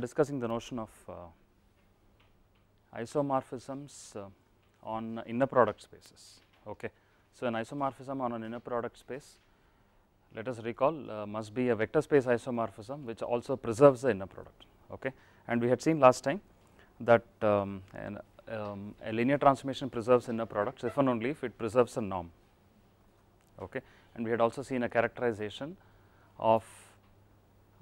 are discussing the notion of uh, isomorphisms uh, on inner product spaces. Okay. So, an isomorphism on an inner product space let us recall uh, must be a vector space isomorphism which also preserves the inner product okay and we had seen last time that um, an, um, a linear transformation preserves inner products if and only if it preserves a norm okay and we had also seen a characterization of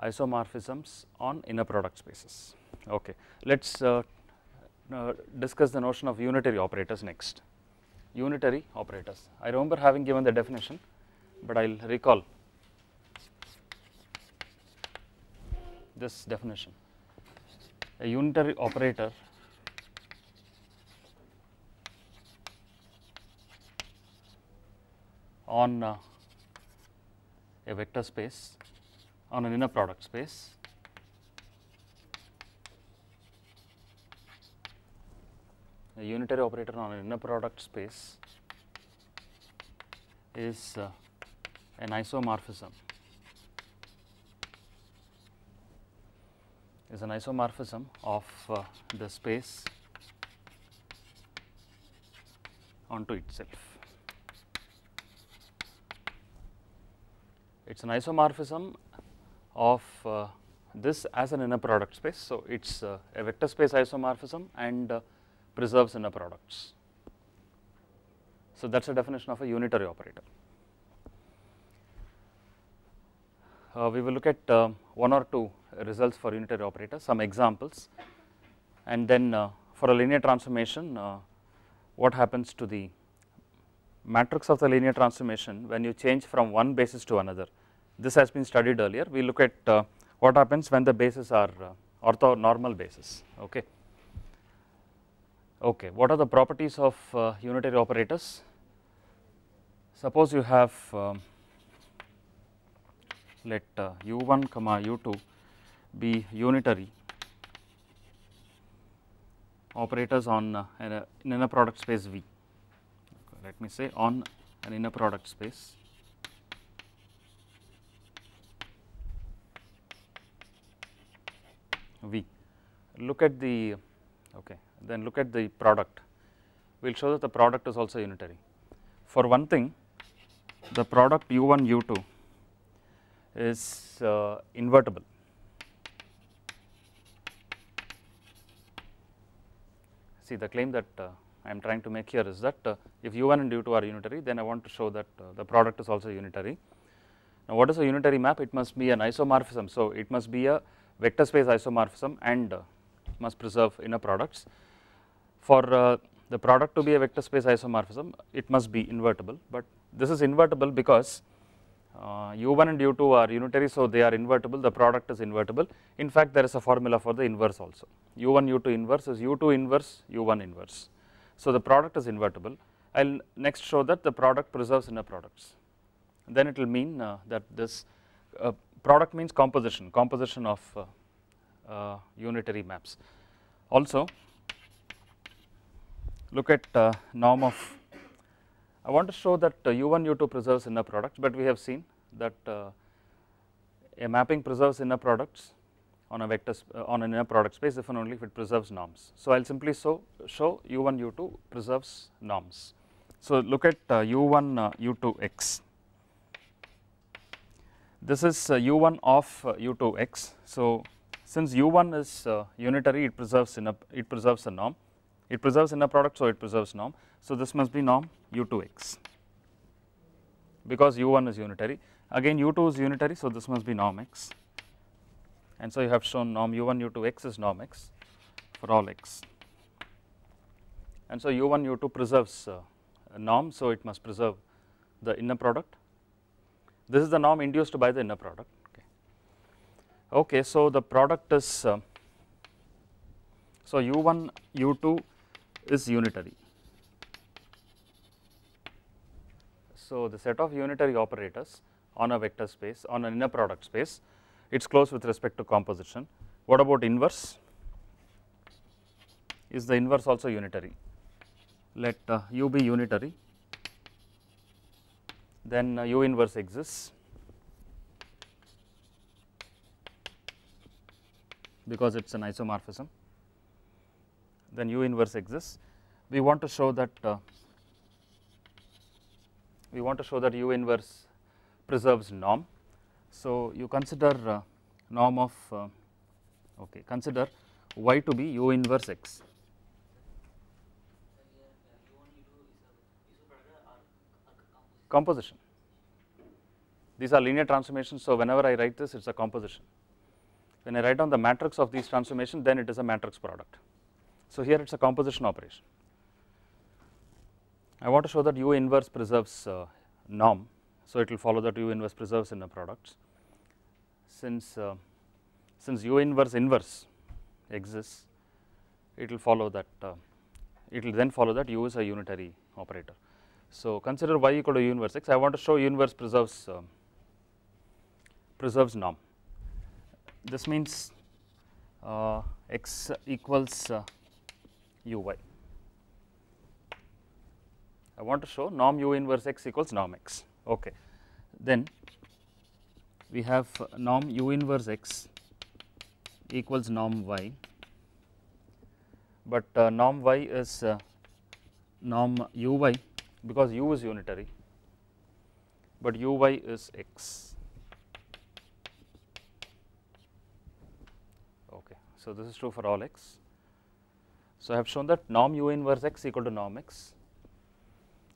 isomorphisms on inner product spaces. Okay. Let us uh, uh, discuss the notion of unitary operators next. Unitary operators. I remember having given the definition, but I will recall this definition. A unitary operator on uh, a vector space on an inner product space. A unitary operator on an inner product space is uh, an isomorphism is an isomorphism of uh, the space onto itself. It is an isomorphism of uh, this as an inner product space. So, it is uh, a vector space isomorphism and uh, preserves inner products. So, that is a definition of a unitary operator. Uh, we will look at uh, one or two results for unitary operators, some examples and then uh, for a linear transformation what happens to the matrix of the linear transformation when you change from one basis to another. This has been studied earlier. We look at uh, what happens when the bases are uh, orthonormal bases. Okay. Okay. What are the properties of uh, unitary operators? Suppose you have um, let u1 uh, comma u2 be unitary operators on uh, an, inner product space V. Okay, let me say on an inner product space V. Look at the okay, then look at the product. We will show that the product is also unitary. For one thing, the product U1 U2 is uh, invertible. See the claim that uh, I am trying to make here is that uh, if u1 and u2 are unitary then I want to show that uh, the product is also unitary. Now what is a unitary map? It must be an isomorphism. So it must be a vector space isomorphism and uh, must preserve inner products. For uh, the product to be a vector space isomorphism it must be invertible but this is invertible because uh, u1 and u2 are unitary so they are invertible the product is invertible in fact there is a formula for the inverse also u1 u2 inverse is u2 inverse u1 inverse. So the product is invertible I will next show that the product preserves inner products then it will mean uh, that this uh, Product means composition, composition of uh, uh, unitary maps. Also look at uh, norm of, I want to show that uh, U1, U2 preserves inner products but we have seen that uh, a mapping preserves inner products on a vector uh, on an inner product space if and only if it preserves norms. So I will simply so show U1, U2 preserves norms. So look at U1, U2, X. This is u1 uh, of u2x. Uh, so since u1 is uh, unitary, it preserves in a it preserves a norm. It preserves inner product, so it preserves norm. So this must be norm u2x because u1 is unitary. Again u2 is unitary, so this must be norm x. And so you have shown norm u1 u2x is norm x for all x. And so u1 u2 preserves norm, so it must preserve the inner product this is the norm induced by the inner product. Okay, okay so the product is uh, so u1 u2 is unitary. So the set of unitary operators on a vector space on an inner product space it is closed with respect to composition. What about inverse? Is the inverse also unitary? Let uh, u be unitary then uh, U inverse exists because it is an isomorphism then U inverse exists. We want to show that uh, we want to show that U inverse preserves norm. So you consider uh, norm of uh, okay consider y to be U inverse x composition. These are linear transformations, so whenever I write this, it is a composition. When I write down the matrix of these transformations, then it is a matrix product. So here it is a composition operation. I want to show that U inverse preserves uh, norm, so it will follow that U inverse preserves in the products. Since, uh, since U inverse inverse exists, it will follow that, uh, it will then follow that U is a unitary operator. So consider y equal to u inverse x. I want to show u inverse preserves uh, preserves norm. This means uh, x equals uh, uy. I want to show norm u inverse x equals norm x. Okay. Then we have norm u inverse x equals norm y, but uh, norm y is uh, norm uy because u is unitary, but uy is x. Okay. So, this is true for all x. So, I have shown that norm u inverse x equal to norm x.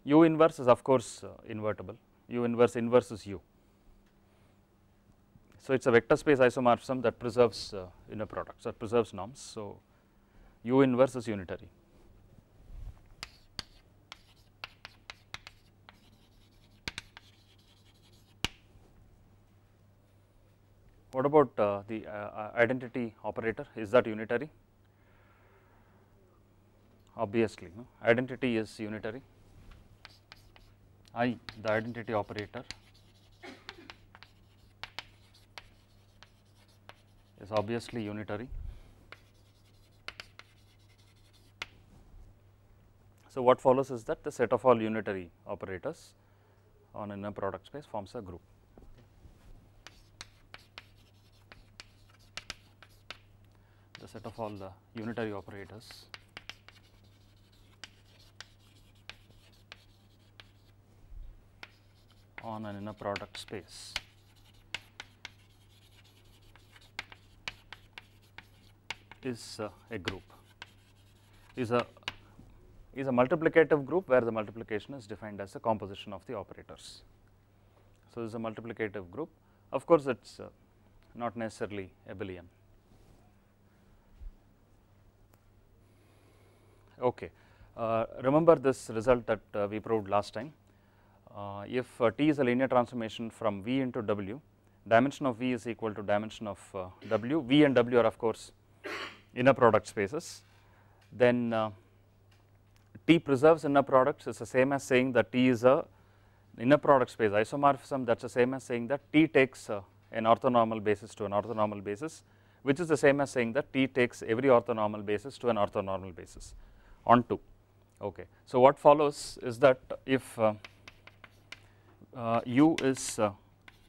u inverse is of course uh, invertible, u inverse inverse is u. So, it is a vector space isomorphism that preserves uh, inner products, that preserves norms. So, u inverse is unitary. What about uh, the uh, uh, identity operator? Is that unitary? Obviously, no? identity is unitary. I, the identity operator, is obviously unitary. So, what follows is that the set of all unitary operators on inner product space forms a group. set of all the unitary operators. on an inner product space. is uh, a group is a is a multiplicative group where the multiplication is defined as the composition of the operators. So, this is a multiplicative group of course, it is uh, not necessarily abelian. Okay. Uh, remember this result that uh, we proved last time. Uh, if uh, T is a linear transformation from V into W, dimension of V is equal to dimension of uh, W. V and W are of course inner product spaces. Then uh, T preserves inner products is the same as saying that T is a inner product space isomorphism that is the same as saying that T takes an orthonormal basis to an orthonormal basis which is the same as saying that T takes every orthonormal basis to an orthonormal basis onto. Okay. So, what follows is that if uh, uh, u is uh,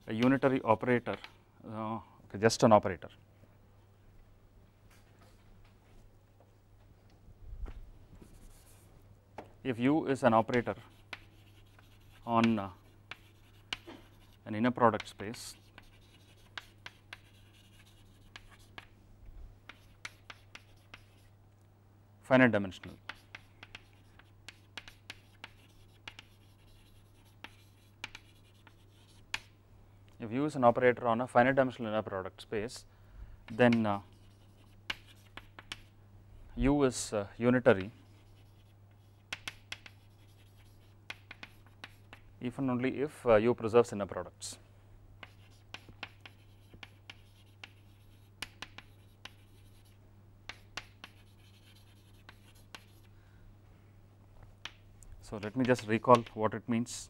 a unitary operator, uh, okay, just an operator. If u is an operator on uh, an inner product space, finite dimensional if you use an operator on a finite dimensional inner product space then uh, u is uh, unitary if and only if uh, u preserves inner products. So, let me just recall what it means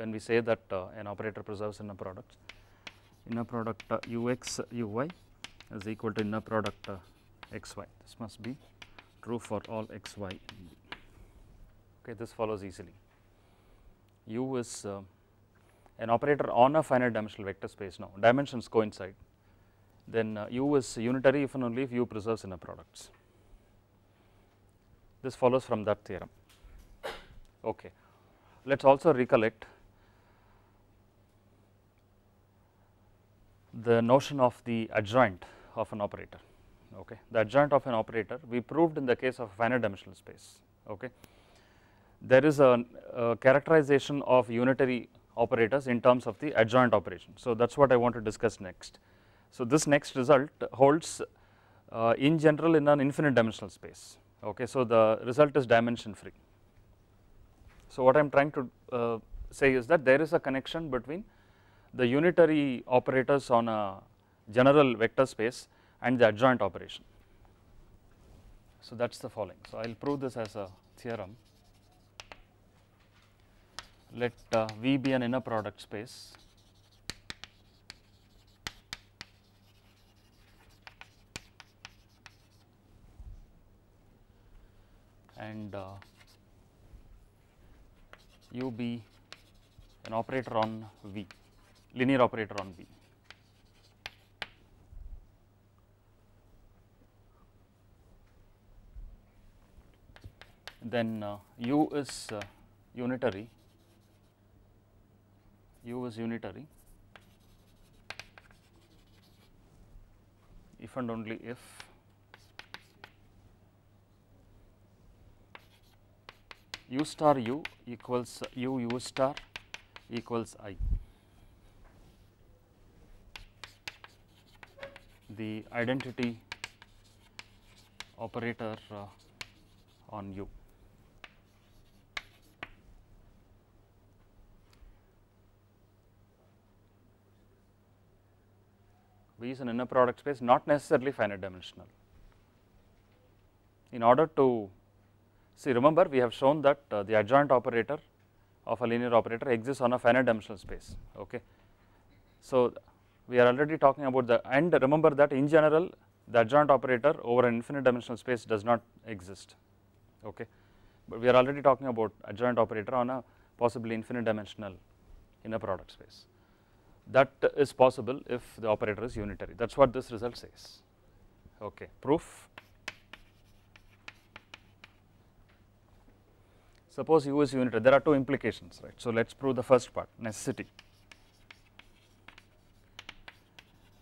when we say that uh, an operator preserves inner product, inner product ux uh, uy is equal to inner product uh, xy. This must be true for all xy Okay, this follows easily. U is an operator on a finite dimensional vector space now, dimensions coincide then uh, u is unitary if and only if u preserves inner products. This follows from that theorem. Okay. Let us also recollect the notion of the adjoint of an operator. Okay, the adjoint of an operator we proved in the case of finite dimensional space. Okay, there is a, a characterization of unitary operators in terms of the adjoint operation. So that's what I want to discuss next. So this next result holds uh, in general in an infinite dimensional space. Okay, so the result is dimension free. So what I'm trying to uh, say is that there is a connection between the unitary operators on a general vector space and the adjoint operation. So, that is the following. So, I will prove this as a theorem. Let uh, V be an inner product space and uh, U be an operator on V linear operator on B. Then uh, U is uh, unitary, U is unitary if and only if u star u equals u u star equals i. the identity operator uh, on U. V is an inner product space not necessarily finite dimensional. In order to see remember we have shown that uh, the adjoint operator of a linear operator exists on a finite dimensional space. Okay. So, we are already talking about the and remember that in general the adjoint operator over an infinite dimensional space does not exist okay but we are already talking about adjoint operator on a possibly infinite dimensional in a product space that is possible if the operator is unitary that is what this result says okay proof suppose u is unitary there are two implications right so let us prove the first part necessity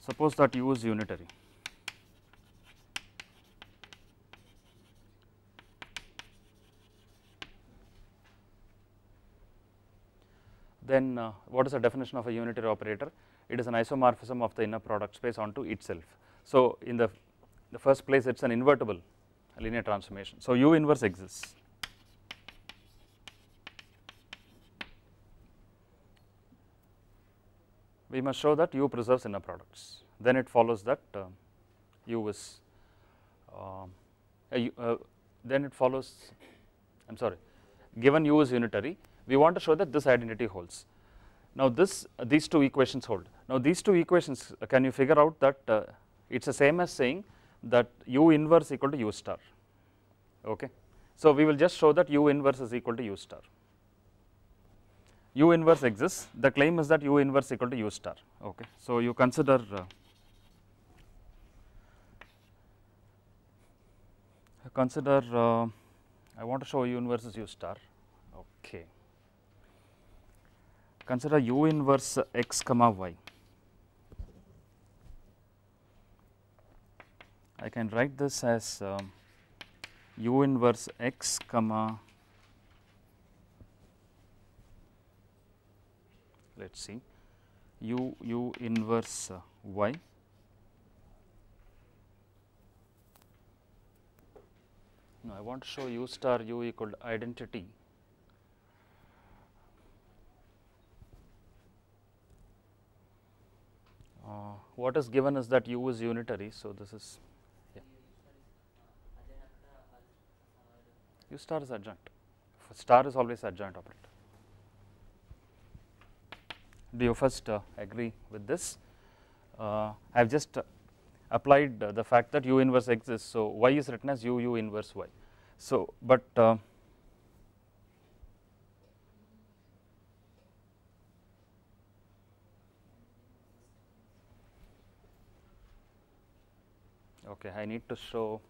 suppose that u is unitary. Then uh, what is the definition of a unitary operator? It is an isomorphism of the inner product space onto itself. So in the, the first place it is an invertible linear transformation. So u inverse exists. we must show that U preserves inner products. Then it follows that uh, U is, uh, uh, then it follows, I am sorry, given U is unitary, we want to show that this identity holds. Now this, these two equations hold. Now these two equations, uh, can you figure out that uh, it is the same as saying that U inverse equal to U star, okay. So we will just show that U inverse is equal to U star u inverse exists the claim is that u inverse equal to u star okay so you consider uh, consider uh, I want to show u inverse is u star okay consider u inverse x comma y I can write this as um, u inverse x comma let us see u u inverse uh, y now I want to show u star u equal to identity Uh, what is given is that u is unitary. So, this is yeah. u star is adjoint, star is always adjoint operator do you first uh, agree with this? Uh, I have just applied the fact that u inverse exists. So, y is written as u u inverse y. So, but uh, okay, I need to show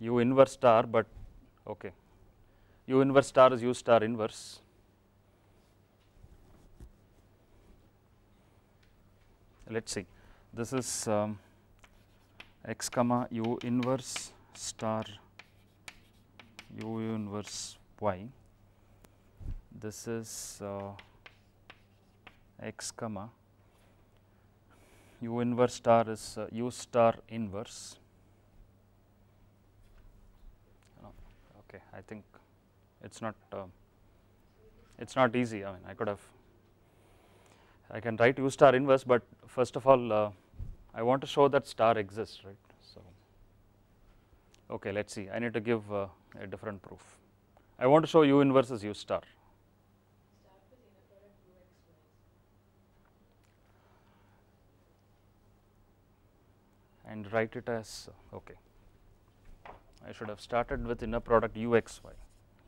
u inverse star, but okay, u inverse star is u star inverse. let us see this is um, x comma u inverse star u inverse y this is uh, x comma u inverse star is uh, u star inverse no, oh, okay i think it's not uh, it's not easy i mean i could have I can write u star inverse but first of all uh, I want to show that star exists right. So, okay let us see I need to give uh, a different proof. I want to show u inverse is u star. and write it as okay. I should have started with inner product uxy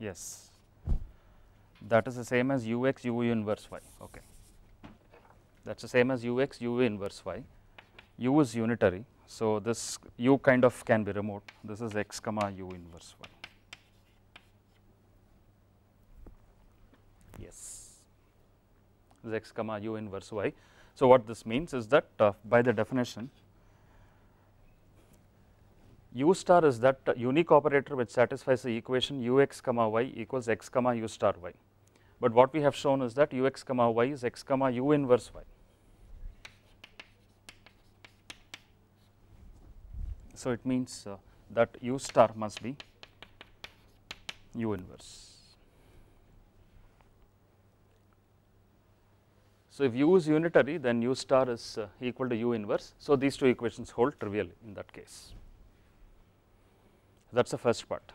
yes that is the same as U X U inverse y okay that is the same as ux u inverse y. u is unitary. So, this u kind of can be removed. This is x comma u inverse y. Yes, this x comma u inverse y. So, what this means is that uh, by the definition u star is that unique operator which satisfies the equation ux comma y equals x comma u star y. But what we have shown is that ux comma y is x comma u inverse y. So it means uh, that u star must be u inverse. So if u is unitary then u star is uh, equal to u inverse. So these two equations hold trivially in that case. That is the first part,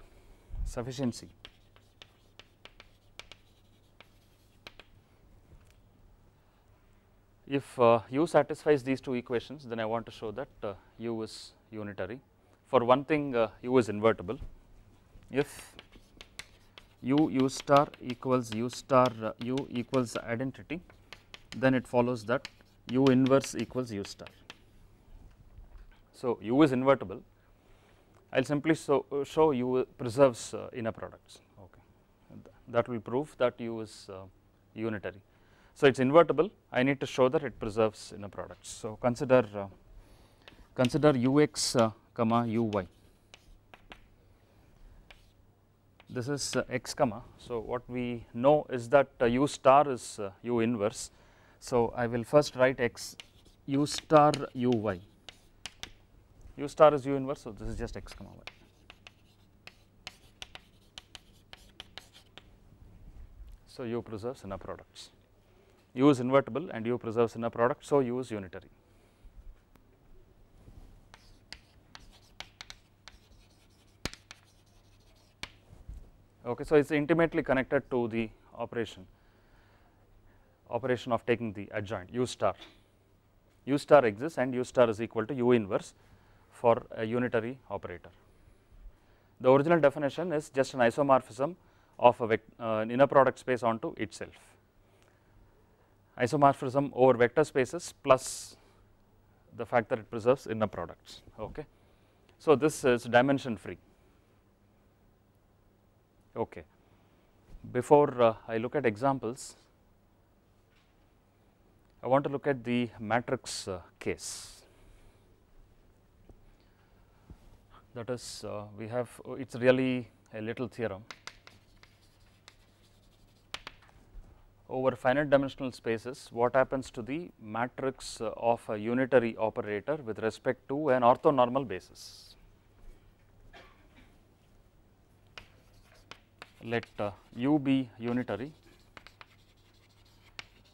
sufficiency. if uh, u satisfies these two equations then I want to show that uh, u is unitary. For one thing uh, u is invertible if u u star equals u star uh, u equals identity then it follows that u inverse equals u star. So u is invertible I will simply so, uh, show u preserves uh, inner products okay that will prove that u is unitary. So, it is invertible I need to show that it preserves in a product. So, consider uh, consider ux uh, comma uy this is uh, x comma. So, what we know is that uh, u star is uh, u inverse. So, I will first write x u star uy u star is u inverse. So, this is just x comma y. So, u preserves inner products. U is invertible and U preserves inner product, so U is unitary. Okay, so it is intimately connected to the operation, operation of taking the adjoint U star. U star exists and U star is equal to U inverse for a unitary operator. The original definition is just an isomorphism of a uh, inner product space onto itself isomorphism over vector spaces plus the fact that it preserves inner products okay. So this is dimension free okay. Before uh, I look at examples I want to look at the matrix uh, case that is uh, we have it is really a little theorem over finite dimensional spaces what happens to the matrix uh, of a unitary operator with respect to an orthonormal basis. Let uh, U be unitary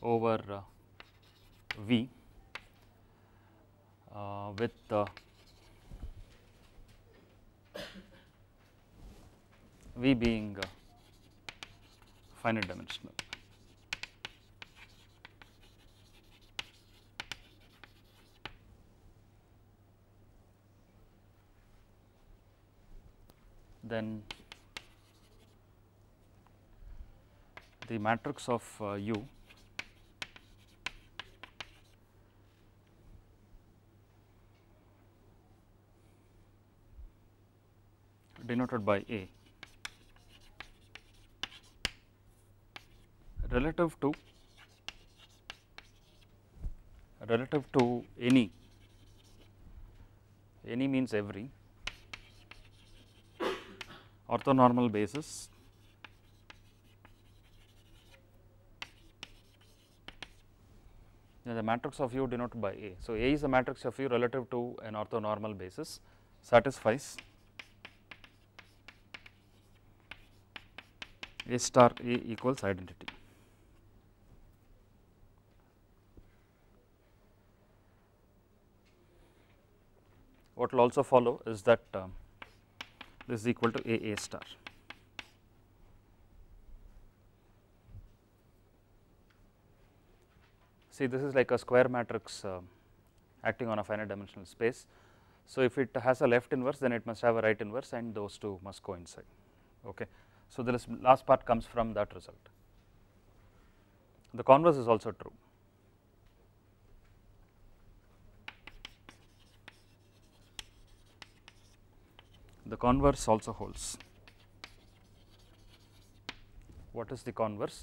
over uh, V uh, with uh, V being uh, finite dimensional. then the matrix of uh, U denoted by A relative to relative to any any means every orthonormal basis the matrix of U denoted by A. So, A is a matrix of U relative to an orthonormal basis satisfies A star A equals identity. What will also follow is that uh, this is equal to A A star. See this is like a square matrix uh, acting on a finite dimensional space. So, if it has a left inverse then it must have a right inverse and those two must coincide. Okay. So, this last part comes from that result. The converse is also true. the converse also holds. What is the converse?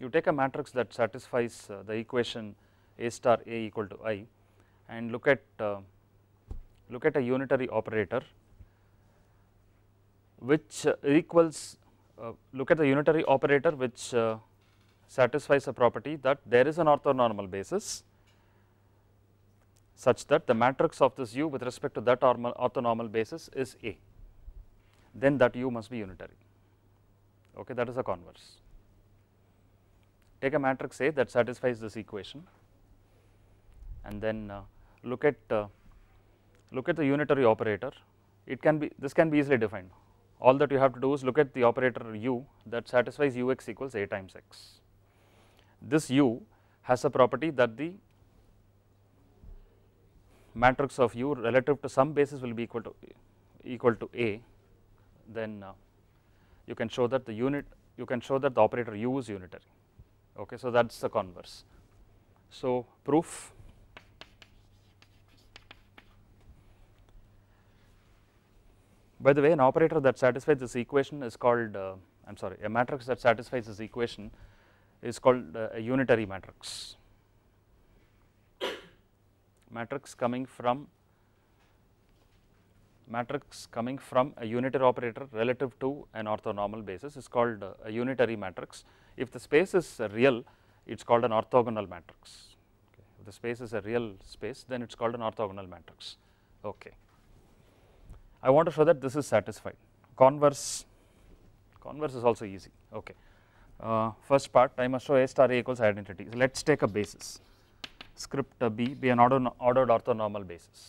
You take a matrix that satisfies uh, the equation A star A equal to I and look at uh, look at a unitary operator which uh, equals uh, look at the unitary operator which uh, satisfies a property that there is an orthonormal basis such that the matrix of this U with respect to that orthonormal basis is A, then that U must be unitary, okay, that is the converse. Take a matrix A that satisfies this equation and then uh, look at uh, look at the unitary operator, it can be this can be easily defined. All that you have to do is look at the operator U that satisfies Ux equals A times X. This U has a property that the matrix of U relative to some basis will be equal to equal to A, then uh, you can show that the unit you can show that the operator U is unitary. Okay, so that's the converse. So proof. By the way, an operator that satisfies this equation is called. Uh, I'm sorry, a matrix that satisfies this equation is called uh, a unitary matrix matrix coming from matrix coming from a unitary operator relative to an orthonormal basis is called a unitary matrix. If the space is real, it is called an orthogonal matrix. Okay. If the space is a real space, then it is called an orthogonal matrix. Okay. I want to show that this is satisfied. Converse, converse is also easy. Okay. Uh, first part, I must show A star A equals identity. So, let us take a basis script B be an ordered orthonormal basis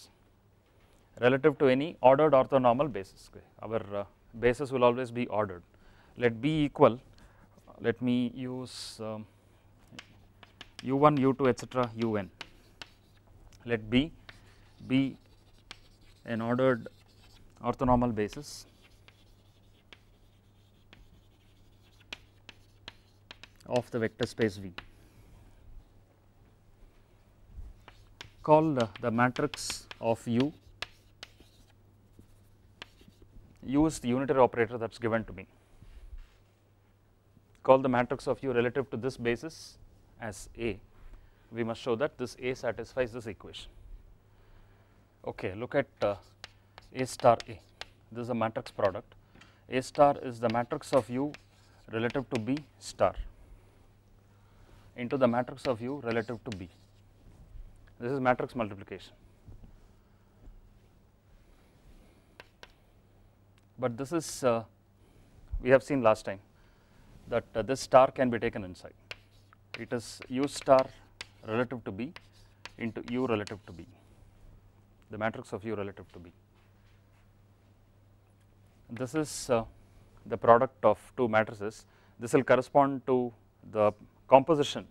relative to any ordered orthonormal basis. Our uh, basis will always be ordered. Let B equal, let me use um, u1, u2, etc., un. Let B be an ordered orthonormal basis of the vector space V. called the matrix of U use the unitary operator that is given to me call the matrix of U relative to this basis as A we must show that this A satisfies this equation okay look at uh, A star A this is a matrix product A star is the matrix of U relative to B star into the matrix of U relative to B this is matrix multiplication. But this is, uh, we have seen last time that uh, this star can be taken inside. It is u star relative to B into u relative to B, the matrix of u relative to B. This is uh, the product of two matrices. This will correspond to the composition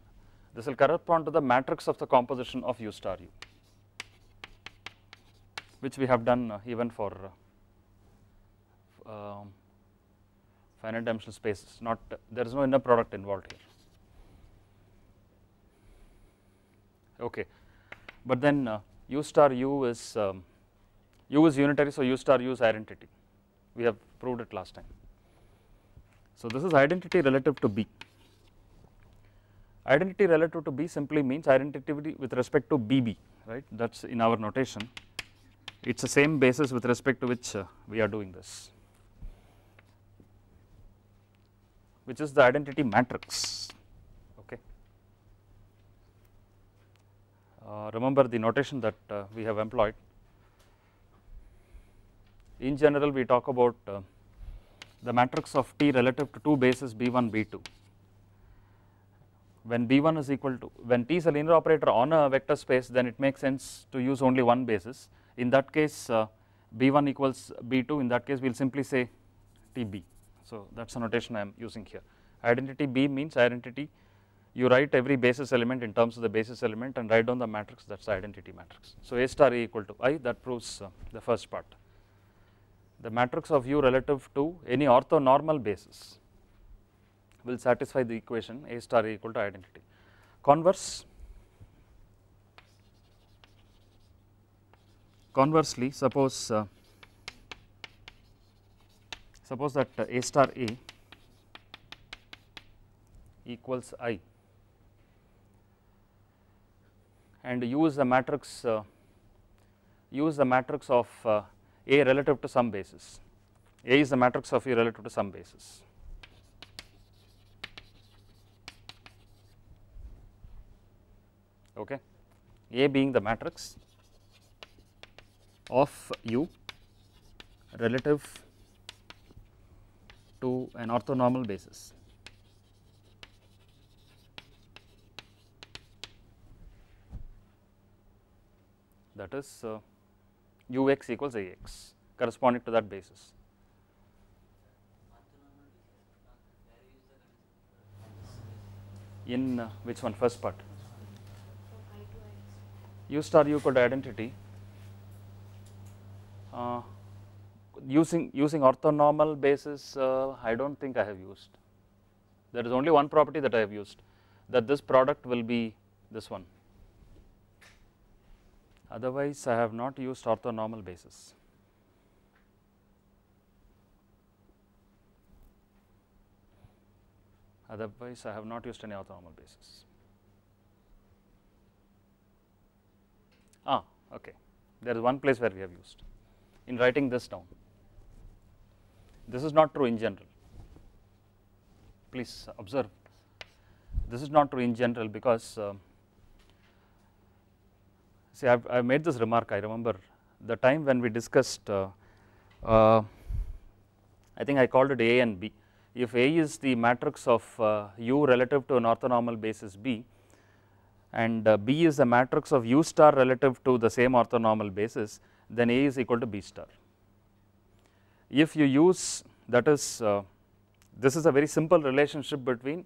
this will correspond to the matrix of the composition of U star U, which we have done uh, even for uh, um, finite dimensional spaces, not there is no inner product involved here. Okay. But then U uh, star U is um, U is unitary, so U star U is identity. We have proved it last time. So this is identity relative to B. Identity relative to B simply means identity with respect to BB, right? That is in our notation. It is the same basis with respect to which uh, we are doing this, which is the identity matrix, okay. Uh, remember the notation that uh, we have employed. In general, we talk about uh, the matrix of T relative to two bases B1, B2 when B1 is equal to, when T is a linear operator on a vector space, then it makes sense to use only one basis. In that case, uh, B1 equals B2, in that case, we will simply say TB. So, that is a notation I am using here. Identity B means identity, you write every basis element in terms of the basis element and write down the matrix, that is identity matrix. So, A star A equal to I, that proves uh, the first part. The matrix of U relative to any orthonormal basis will satisfy the equation A star A equal to identity. Converse, conversely suppose uh, suppose that uh, A star A equals I and use the matrix uh, use the matrix of uh, A relative to some basis. A is the matrix of A relative to some basis. okay a being the matrix of u relative to an orthonormal basis that is uh, ux equals ax corresponding to that basis. In uh, which one first part? u star u equal to identity uh, using using orthonormal basis uh, I do not think I have used. There is only one property that I have used that this product will be this one otherwise I have not used orthonormal basis. Otherwise I have not used any orthonormal basis. ah okay there is one place where we have used in writing this down. This is not true in general, please observe this is not true in general because uh, see I have made this remark I remember the time when we discussed uh, uh, I think I called it A and B if A is the matrix of uh, U relative to an orthonormal basis B and uh, B is a matrix of U star relative to the same orthonormal basis, then A is equal to B star. If you use that is uh, this is a very simple relationship between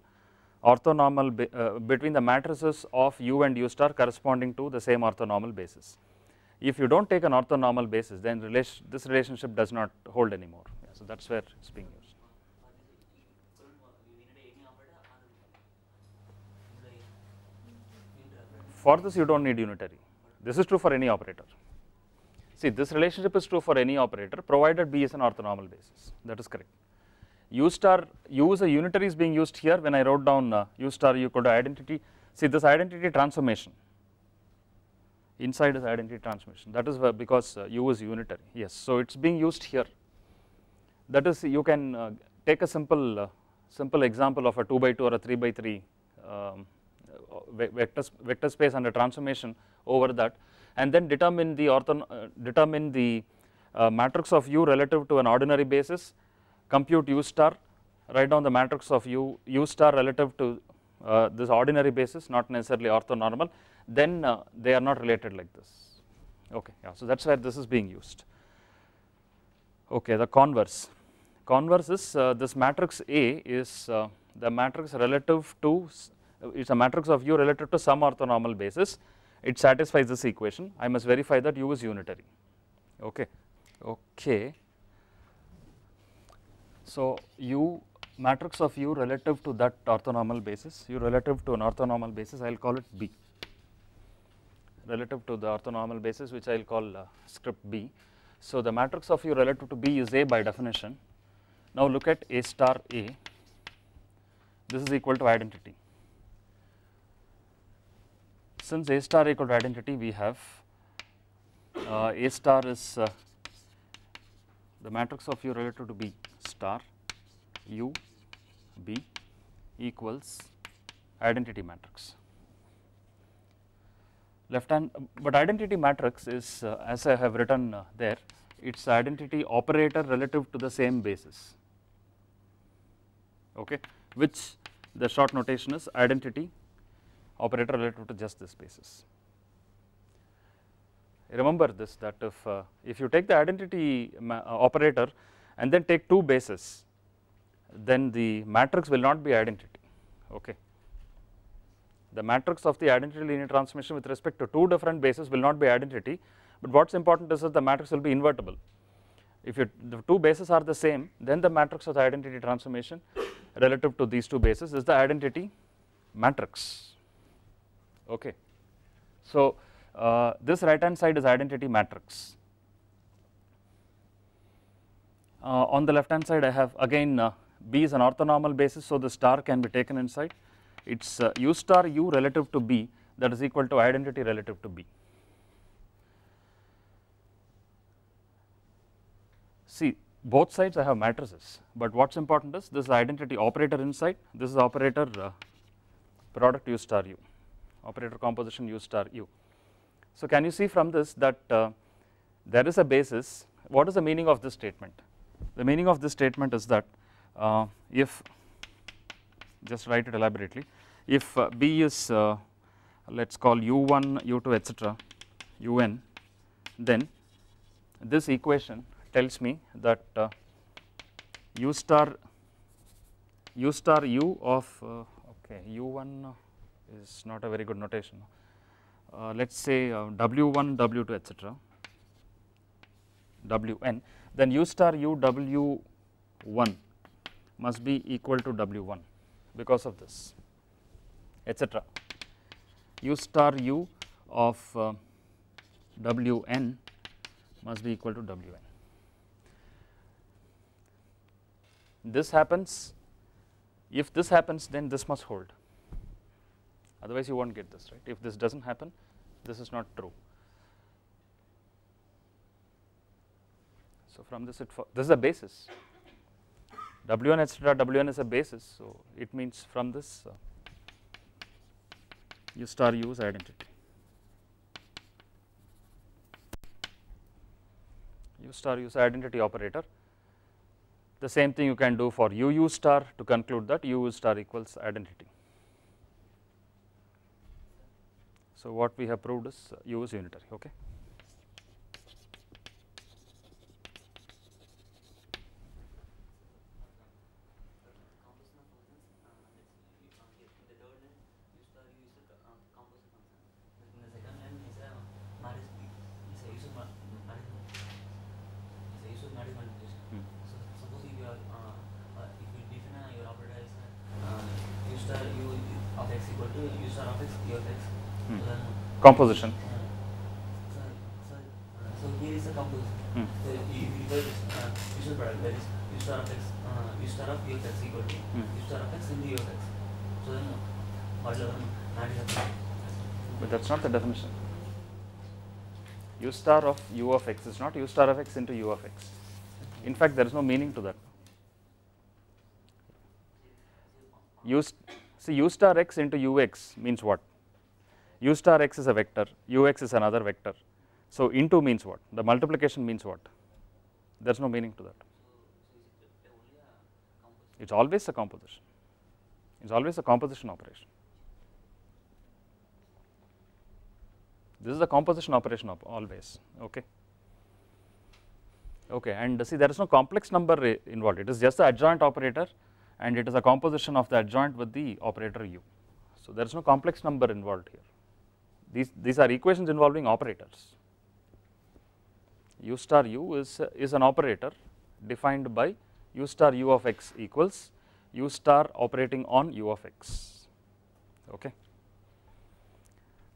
orthonormal uh, between the matrices of U and U star corresponding to the same orthonormal basis. If you do not take an orthonormal basis then this relationship does not hold anymore, yeah, so that is where it is being used. For this you do not need unitary. This is true for any operator. See this relationship is true for any operator provided B is an orthonormal basis that is correct. U star U is a unitary is being used here when I wrote down uh, U star U equal to identity. See this identity transformation inside is identity transformation that is because uh, U is unitary yes so it is being used here that is you can uh, take a simple uh, simple example of a 2 by 2 or a 3 by 3 um, vector, vector space under transformation over that and then determine the orthon uh, determine the uh, matrix of U relative to an ordinary basis compute U star write down the matrix of U U star relative to uh, this ordinary basis not necessarily orthonormal then uh, they are not related like this okay yeah so that's where this is being used okay the converse converse is uh, this matrix A is uh, the matrix relative to it's a matrix of U relative to some orthonormal basis. It satisfies this equation. I must verify that U is unitary. Okay. Okay. So U matrix of U relative to that orthonormal basis, U relative to an orthonormal basis, I will call it B. Relative to the orthonormal basis, which I will call uh, script B. So the matrix of U relative to B is A by definition. Now look at A star A. This is equal to identity since A star equal to identity we have uh, A star is uh, the matrix of U relative to B star U B equals identity matrix. Left hand, but identity matrix is uh, as I have written uh, there, it is identity operator relative to the same basis, okay, which the short notation is identity operator relative to just this basis. Remember this that if, uh, if you take the identity uh, operator and then take two bases, then the matrix will not be identity, okay. The matrix of the identity linear transformation with respect to two different bases will not be identity, but what is important is that the matrix will be invertible. If you, the two bases are the same, then the matrix of the identity transformation relative to these two bases is the identity matrix okay. So uh, this right hand side is identity matrix. Uh, on the left hand side I have again uh, B is an orthonormal basis so the star can be taken inside it is uh, U star U relative to B that is equal to identity relative to B. See both sides I have matrices but what is important is this is identity operator inside this is operator uh, product U star U operator composition u star u. So can you see from this that uh, there is a basis, what is the meaning of this statement? The meaning of this statement is that uh, if, just write it elaborately, if uh, B is uh, let us call u1, u2 etc., un, then this equation tells me that uh, u star u star u of uh, okay u1 is not a very good notation. Uh, let us say uh, W1, W2 etc., Wn, then U star UW1 must be equal to W1 because of this etc. U star U of uh, Wn must be equal to Wn. This happens, if this happens then this must hold otherwise you will not get this right. If this does not happen this is not true. So, from this it this is a basis W1 etc. Wn is a basis. So, it means from this uh, U star U is identity. U star U is identity operator. The same thing you can do for U U star to conclude that U U star equals identity. So, what we have proved is u is unitary. Okay. composition. So, so here is a composition. Hmm. So you, you uh, you u star of x, uh, of equal to hmm. of x So then, what is But that's not the definition. u star of u of x is not u star of x into u of x. In fact, there is no meaning to that. U, see, u star x into u x means what? u star x is a vector, ux is another vector. So, into means what? The multiplication means what? There is no meaning to that. It is always a composition, it is always a composition operation. This is the composition operation op always, okay. Okay, and see there is no complex number involved, it is just the adjoint operator and it is a composition of the adjoint with the operator u. So, there is no complex number involved here. These, these are equations involving operators. u star u is, is an operator defined by u star u of x equals u star operating on u of x. Okay.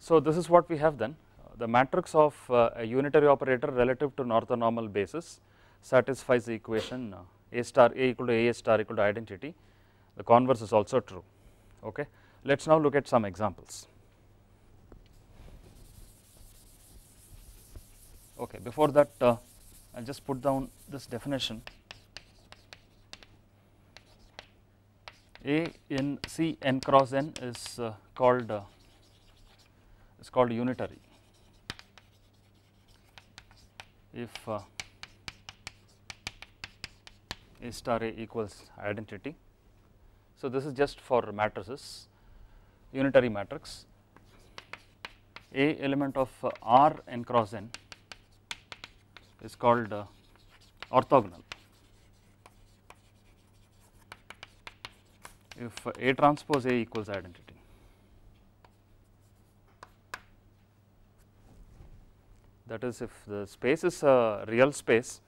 So, this is what we have then the matrix of uh, a unitary operator relative to an orthonormal basis satisfies the equation uh, a star a equal to a star equal to identity the converse is also true okay let us now look at some examples Okay, before that uh, I will just put down this definition A in C n cross n is uh, called uh, is called unitary if uh, A star A equals identity. So, this is just for matrices unitary matrix A element of uh, R n cross n is called uh, orthogonal. If A transpose A equals identity. That is if the space is a real space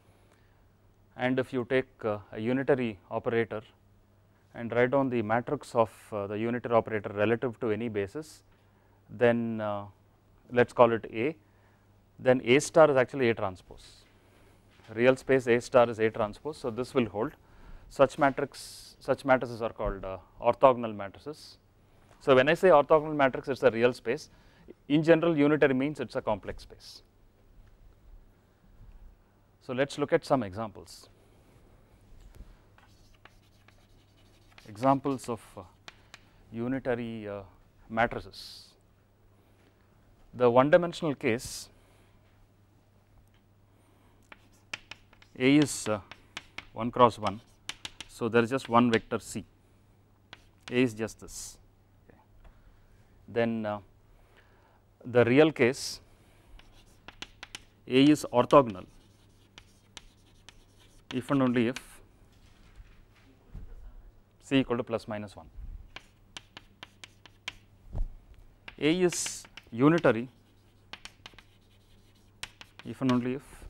and if you take uh, a unitary operator and write down the matrix of uh, the unitary operator relative to any basis, then uh, let us call it A, then A star is actually A transpose real space A star is A transpose, so this will hold. Such matrix, such matrices are called uh, orthogonal matrices. So when I say orthogonal matrix, it's a real space. In general, unitary means it's a complex space. So let's look at some examples. Examples of uh, unitary uh, matrices. The one-dimensional case A is uh, 1 cross 1. So, there is just one vector C, A is just this. Okay. Then uh, the real case A is orthogonal if and only if C equal to plus minus 1. A is unitary if and only if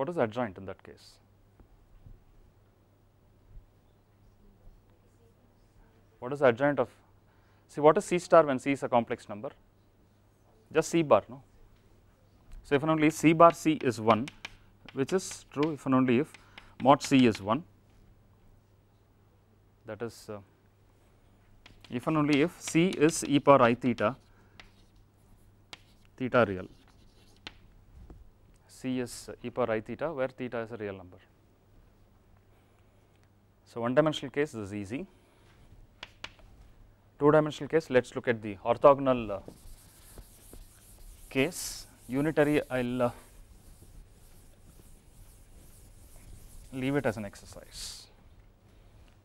What is adjoint in that case? What is adjoint of, see what is C star when C is a complex number? Just C bar, no? So, if and only C bar C is 1, which is true if and only if mod C is 1, that is uh, if and only if C is e power i theta, theta real. C is e power i theta where theta is a real number. So, one dimensional case this is easy, two dimensional case let us look at the orthogonal uh, case unitary I will uh, leave it as an exercise.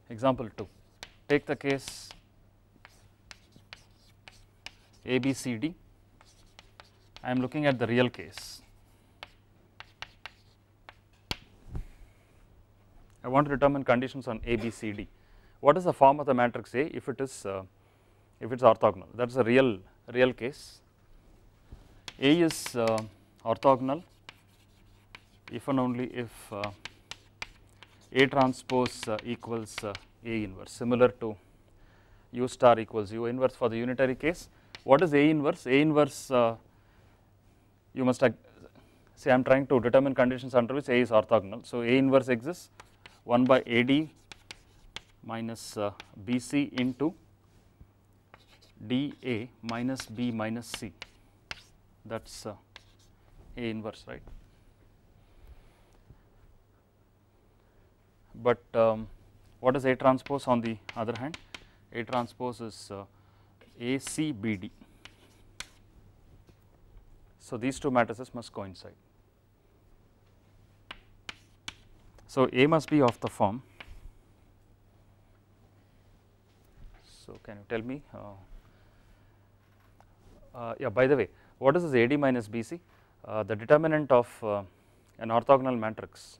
Example 2 take the case ABCD I am looking at the real case I want to determine conditions on A, B, C, D. What is the form of the matrix A if it is uh, if it is orthogonal? That is a real real case. A is uh, orthogonal if and only if uh, A transpose uh, equals uh, A inverse, similar to U star equals U inverse for the unitary case. What is A inverse? A inverse uh, you must say I am trying to determine conditions under which A is orthogonal. So A inverse exists 1 by AD minus uh, BC into dA minus B minus C that is uh, A inverse right. But um, what is A transpose on the other hand? A transpose is uh, ACBD. So, these two matrices must coincide. So, A must be of the form. So, can you tell me? Uh, uh, yeah, by the way, what is this AD minus BC? Uh, the determinant of uh, an orthogonal matrix.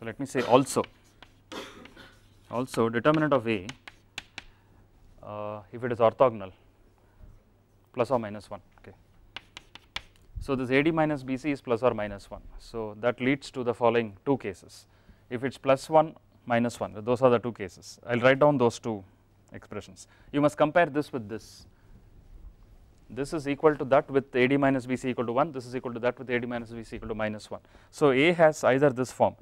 So, let me say also, also determinant of A, uh, if it is orthogonal, plus or minus 1. So this AD minus BC is plus or minus 1. So that leads to the following two cases. If it is plus 1, minus 1, those are the two cases. I will write down those two expressions. You must compare this with this. This is equal to that with AD minus BC equal to 1, this is equal to that with AD minus BC equal to minus 1. So A has either this form,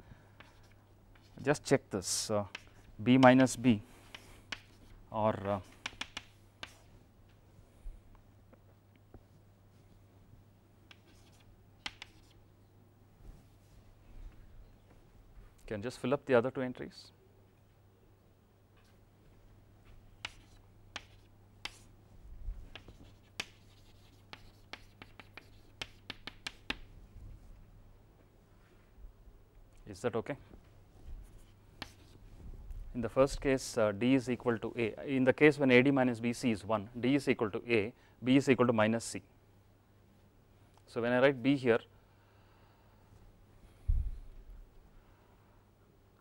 just check this uh, B minus B or uh, can just fill up the other two entries. Is that okay? In the first case, uh, D is equal to A. In the case when AD minus BC is 1, D is equal to A, B is equal to minus C. So, when I write B here,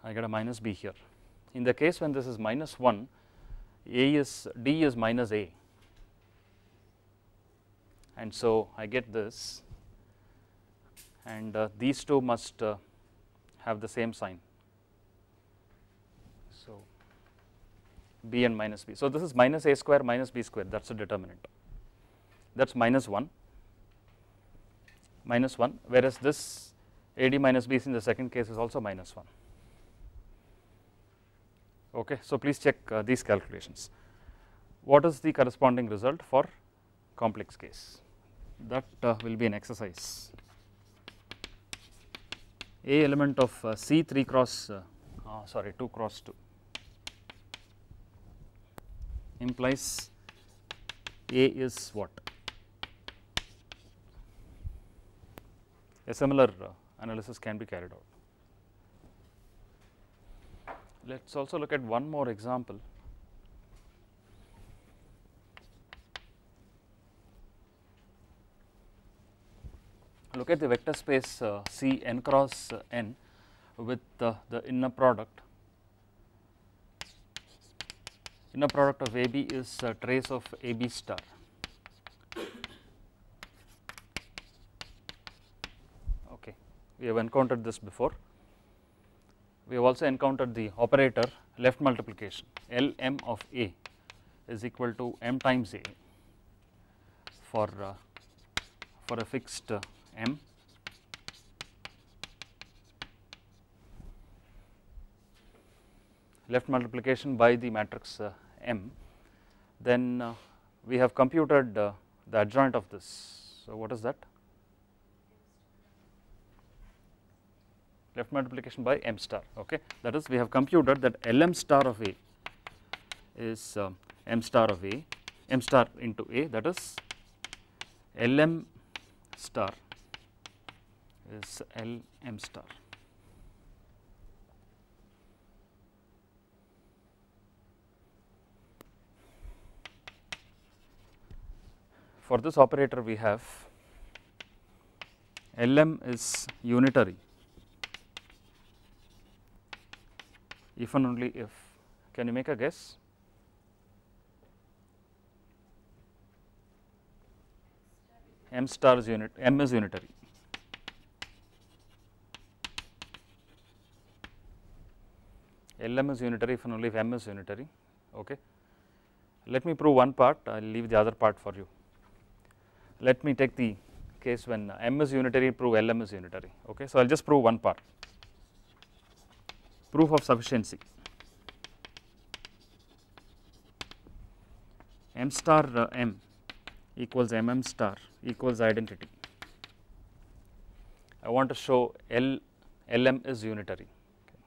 I get a minus b here. In the case when this is minus 1, a is d is minus a and so I get this and uh, these two must uh, have the same sign. So b and minus b. So this is minus a square minus b square that is the determinant that is minus 1 minus 1 whereas this ad minus b is in the second case is also minus 1 okay. So please check uh, these calculations. What is the corresponding result for complex case? That uh, will be an exercise. A element of uh, C 3 cross, oh, sorry 2 cross 2 implies A is what? A similar uh, analysis can be carried out. Let us also look at one more example. Look at the vector space uh, C n cross uh, n with uh, the inner product. Inner product of AB is uh, trace of AB star. Okay, we have encountered this before we have also encountered the operator left multiplication Lm of A is equal to m times A for, uh, for a fixed uh, m. left multiplication by the matrix uh, M then uh, we have computed uh, the adjoint of this. So what is that? left multiplication by m star okay that is we have computed that lm star of a is uh, m star of a m star into a that is lm star is lm star for this operator we have lm is unitary if and only if. Can you make a guess? M star is unit, M is unitary. LM is unitary if and only if M is unitary. Okay. Let me prove one part, I will leave the other part for you. Let me take the case when M is unitary, prove LM is unitary. Okay. So, I will just prove one part proof of sufficiency. m star uh, m equals m m star equals identity. I want to show L LM is unitary. Okay.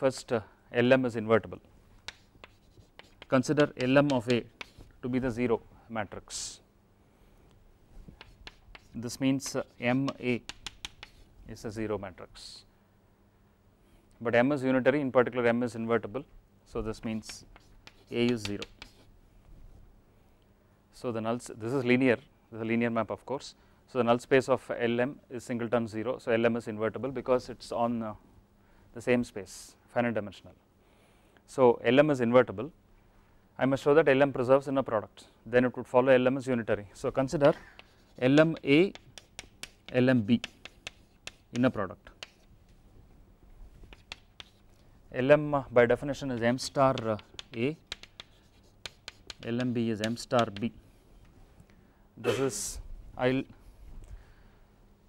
First uh, LM is invertible. Consider LM of A to be the 0 matrix. This means uh, MA is a 0 matrix but m is unitary in particular m is invertible. So, this means A is 0. So, the null this is linear the a linear map of course. So, the null space of Lm is singleton 0. So, Lm is invertible because it is on uh, the same space finite dimensional. So, Lm is invertible I must show that Lm preserves in a product then it would follow Lm is unitary. So, consider Lm A Lm B in a product Lm by definition is m star uh, A, Lmb is m star B. This is I will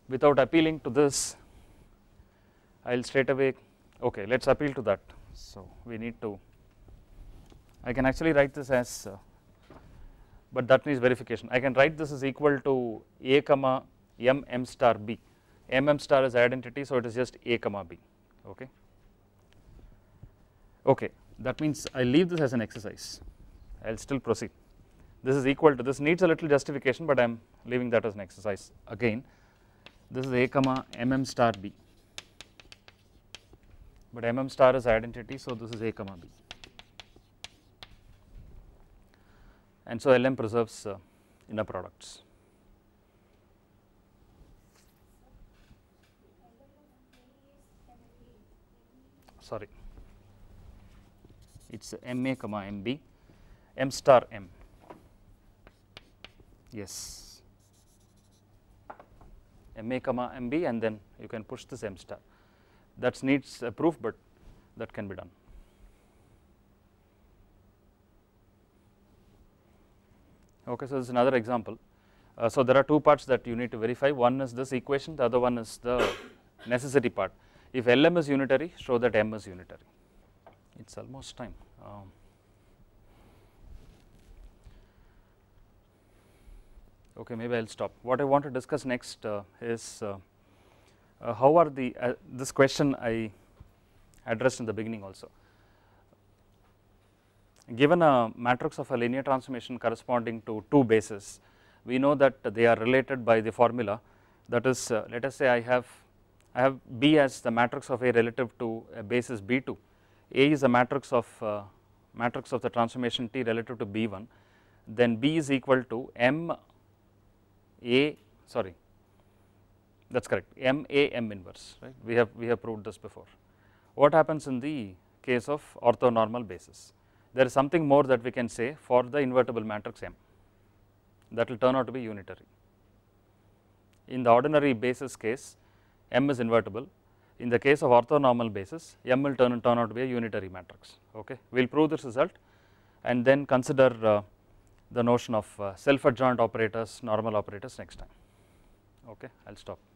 without appealing to this I will straight away okay let us appeal to that. So, we need to I can actually write this as uh, but that needs verification I can write this as equal to A comma m m star B m m star is identity so it is just A comma B okay. Okay, that means I leave this as an exercise, I will still proceed. This is equal to, this needs a little justification but I am leaving that as an exercise. Again, this is A comma mm star B, but mm star is identity so this is A comma B. And so LM preserves uh, inner products. Sorry it is ma comma mb m star m yes ma comma mb and then you can push this m star that needs a proof but that can be done. Okay, so this is another example. Uh, so there are two parts that you need to verify. One is this equation, the other one is the necessity part. If LM is unitary, show that M is unitary it is almost time. Um, okay, maybe I will stop. What I want to discuss next uh, is uh, uh, how are the, uh, this question I addressed in the beginning also. Given a matrix of a linear transformation corresponding to two bases, we know that they are related by the formula that is uh, let us say I have I have B as the matrix of A relative to a uh, basis B2 a is a matrix of uh, matrix of the transformation T relative to B1, then B is equal to M A sorry that is correct M A M inverse right we have we have proved this before. What happens in the case of orthonormal basis? There is something more that we can say for the invertible matrix M that will turn out to be unitary. In the ordinary basis case M is invertible in the case of orthonormal basis, M will turn, turn out to be a unitary matrix. Okay, we will prove this result and then consider uh, the notion of uh, self-adjoint operators, normal operators next time. Okay, I will stop.